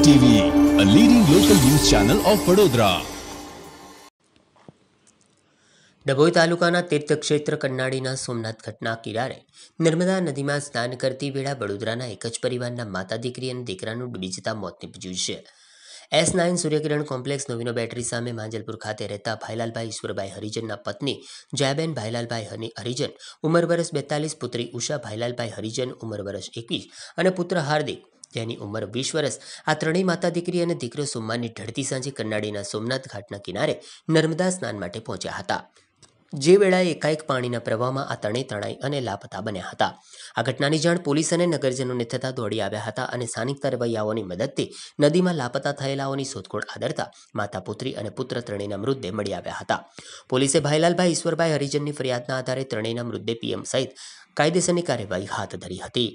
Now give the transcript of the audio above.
TV a leading local news channel of Vadodara Dabhoi તાલુકાના તીર્થક્ષેત્ર કન્નાડીના સોમનાથ ઘટના કિનારે નર્મદા નદીમાં સ્નાન કરતી વેળા વડોદરાના એક જ પરિવારના માતા દીકરી અને દીકરાનું ડૂબી જતા મોત નીપજ્યું છે એસ નાઇન સૂર્યકિરણ કોમ્પ્લેક્સ નવીનો બેટરી સામે માંજલપુર ખાતે રહેતા ભાઈલાલભાઈ ઈશ્વરભાઈ હરિજનના પત્ની જયાબેન ભાઈલાલભાઈ હરિજન ઉંમર વર્ષ બેતાલીસ પુત્રી ઉષા ભાઈલાલભાઈ હરિજન ઉંમર વર્ષ એકવીસ અને પુત્ર હાર્દિક જેની ઉંમર વીસ વર્ષ આ ત્રણેય માતા દીકરી અને દીકરો સોમવારની ઢળતી સાંજે કન્નાડીના સોમનાથ ઘાટના કિનારે નર્મદા સ્નાન માટે પહોંચ્યા હતા જે વેળાએ એકાએક પાણીના પ્રવાહમાં આ તણે તણાઈ અને લાપતા બન્યા હતા આ ઘટનાની જાણ પોલીસ અને નગરજનોને થતા દોડી આવ્યા હતા અને સ્થાનિક તરવૈયાઓની મદદથી નદીમાં લાપતા થયેલાઓની શોધખોળ આદરતા માતા પુત્રી અને પુત્ર ત્રણેયના મૃતદેહ મળી આવ્યા હતા પોલીસે ભાઈલાલભાઈ ઈશ્વરભાઈ હરિજનની ફરિયાદના આધારે ત્રણેયના મૃતદેહ પીએમ સહિત કાયદેસરની કાર્યવાહી હાથ ધરી હતી